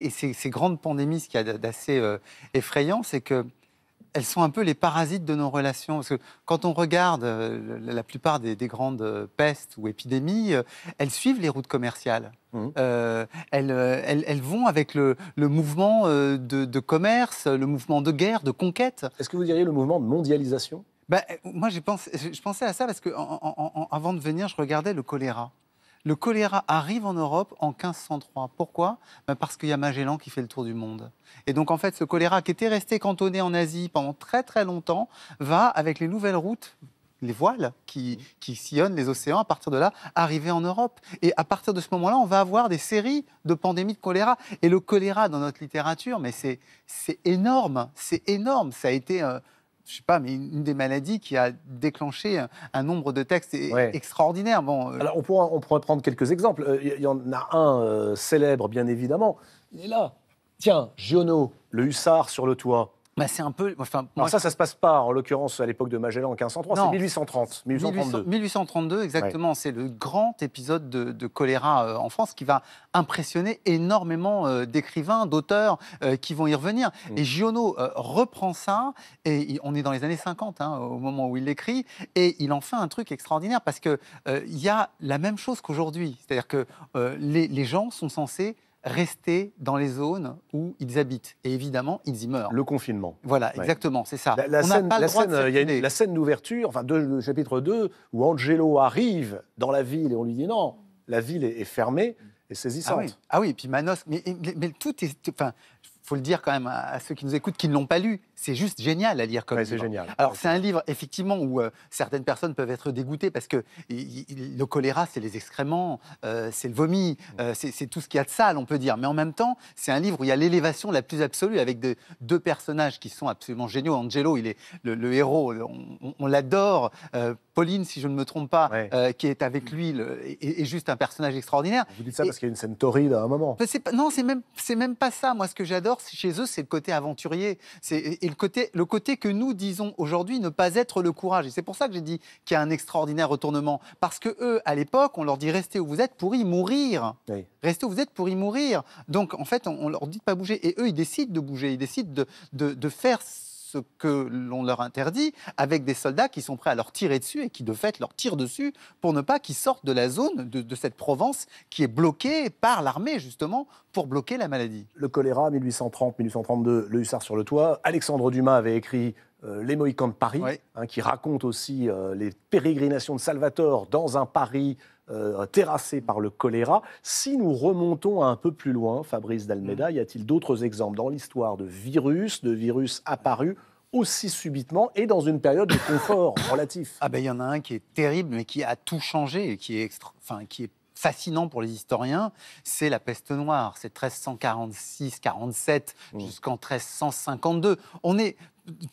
Et ces, grandes pandémies, ce qu'il y a d'assez euh, effrayant, c'est que elles sont un peu les parasites de nos relations. Parce que quand on regarde euh, la plupart des, grandes euh, pestes ou épidémies, elles suivent les routes commerciales. Mmh. elles, vont avec le, mouvement de, commerce, le mouvement de guerre, de conquête. Est-ce que vous diriez le mouvement de mondialisation ben, Moi, je, pensais à ça parce que avant de venir, je regardais le choléra. Le choléra arrive en Europe en 1503. Pourquoi ben, Parce qu'il y a Magellan qui fait le tour du monde. Et donc en fait, ce choléra qui était resté cantonné en Asie pendant très très longtemps va, avec les nouvelles routes les voiles qui, sillonnent les océans à partir de là arriver en Europe. Et à partir de ce moment-là, on va avoir des séries de pandémies de choléra. Et le choléra dans notre littérature, mais c'est énorme, c'est énorme. Ça a été euh, je sais pas, mais une des maladies qui a déclenché un nombre de textes extraordinaires. extraordinaire. Bon, euh, on pourrait, prendre quelques exemples. Il euh, y en a un euh, célèbre, bien évidemment. Il est là. Tiens, Giono, le hussard sur le toit. Bah, c'est un peu. ça, ça se passe pas en l'occurrence à l'époque de Magellan en 1503, c'est 1830, 1832. 1832, exactement. C'est le grand épisode de, choléra euh, en France qui va impressionner énormément euh, d'écrivains, d'auteurs euh, qui vont y revenir. Mm. Et Giono reprend ça et on est dans les années 50 hein, au moment où il l'écrit et il en fait un truc extraordinaire parce que il y a la même chose qu'aujourd'hui, c'est-à-dire que les gens sont censés rester dans les zones où ils habitent. Et évidemment, ils y meurent. Le confinement. Voilà, exactement, c'est ça. La, scène, d'ouverture, enfin, de, chapitre 2, où Angelo arrive dans la ville et on lui dit non, la ville est, fermée et saisissante. Ah oui, ah oui et puis Manos, mais, tout est... Enfin, faut le dire quand même à, ceux qui nous écoutent qui ne l'ont pas lu. C'est juste génial à lire comme ça. C'est génial. Alors c'est un livre effectivement où euh, certaines personnes peuvent être dégoûtées parce que le choléra, c'est les excréments, euh, c'est le vomi, euh, mm. c'est tout ce qu'il y a de sale, on peut dire. Mais en même temps, c'est un livre où il y a l'élévation la plus absolue avec deux personnages qui sont absolument géniaux. Angelo, il est le, héros, on, l'adore. Pauline, si je ne me trompe pas, qui est avec lui, est, juste un personnage extraordinaire. Vous dites ça parce qu'il y a une scène torride à un moment. non, c'est même, c'est même pas ça. Moi, ce que j'adore, chez eux, c'est le côté aventurier. c'est le côté, le côté que nous disons aujourd'hui ne pas être le courage. Et c'est pour ça que j'ai dit qu'il y a un extraordinaire retournement. Parce que eux, à l'époque, on leur dit restez où vous êtes pour y mourir. Restez où vous êtes pour y mourir. Donc, en fait, on, leur dit de pas bouger. Et eux, ils décident de bouger. Ils décident de, de, de faire ce que l'on leur interdit avec des soldats qui sont prêts à leur tirer dessus et qui de fait leur tirent dessus pour ne pas qu'ils sortent de la zone de, cette Provence qui est bloquée par l'armée justement pour bloquer la maladie. Le choléra 1830-1832, le hussard sur le toit, Alexandre Dumas avait écrit euh, les Mohicans de Paris, hein, qui raconte aussi euh, les pérégrinations de Salvatore dans un Paris euh, terrassé par le choléra. Si nous remontons un peu plus loin, Fabrice Dalméda, mm. y a-t-il d'autres exemples dans l'histoire de virus, de virus apparus aussi subitement et dans une période de confort relatif Ah ben il y en a un qui est terrible mais qui a tout changé et qui est enfin qui est fascinant pour les historiens, c'est la peste noire. C'est 1346-47 mm. jusqu'en 1352. On est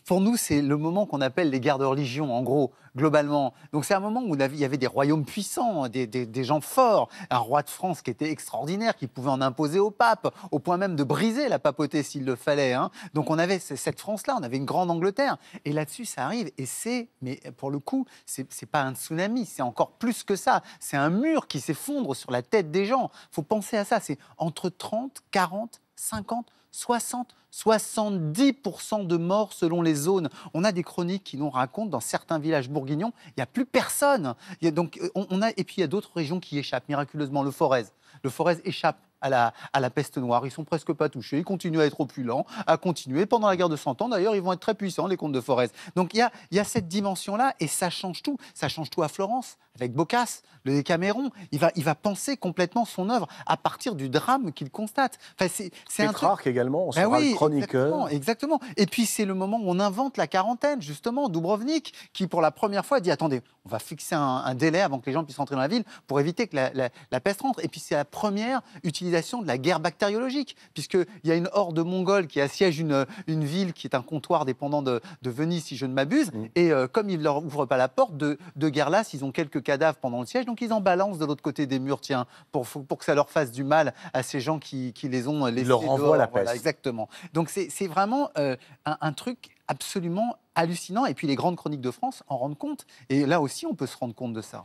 pour nous, c'est le moment qu'on appelle les guerres de religion, en gros, globalement. Donc c'est un moment où il y avait des royaumes puissants, des, gens forts, un roi de France qui était extraordinaire, qui pouvait en imposer au pape, au point même de briser la papauté s'il le fallait. Hein. Donc on avait cette France-là, on avait une grande Angleterre. Et là-dessus, ça arrive. Et c'est, mais pour le coup, c'est pas un tsunami, c'est encore plus que ça. C'est un mur qui s'effondre sur la tête des gens. faut penser à ça. C'est entre 30, 40, 50, 60, 70% de morts selon les zones. On a des chroniques qui nous racontent dans certains villages bourguignons, il n'y a plus personne. donc, euh, on, a, et puis il y a d'autres régions qui échappent, miraculeusement, le Forez. Le Forez échappe à la, à la peste noire. Ils sont presque pas touchés, ils continuent à être opulents, à continuer. Pendant la guerre de 100 ans, d'ailleurs, ils vont être très puissants, les comtes de Forez. Donc il y a, cette dimension-là et ça change tout. Ça change tout à Florence, avec Boccace, le Décaméron. Il va, il va penser complètement son œuvre à partir du drame qu'il constate. Enfin, c'est, un truc... également, on sera ben chroniqueur. Exactement, Et puis c'est le moment où on invente la quarantaine, justement, Dubrovnik, qui pour la première fois dit attendez, on va fixer un, délai avant que les gens puissent rentrer dans la ville pour éviter que la, la peste rentre. Et puis c'est la première utilisation de la guerre bactériologique, puisqu'il y a une horde mongole qui assiège une, une ville qui est un comptoir dépendant de, Venise, si je ne m'abuse, mm. et euh, comme ils ne leur ouvrent pas la porte, de, guerre là, s'ils ont quelques cadavres pendant le siège, donc ils en balancent de l'autre côté des murs, tiens, pour, pour que ça leur fasse du mal à ces gens qui, les ont euh, laissés. Ils leur renvoient la peste. exactement. Donc c'est vraiment euh, un truc absolument hallucinant. Et puis les grandes chroniques de France en rendent compte. Et là aussi, on peut se rendre compte de ça.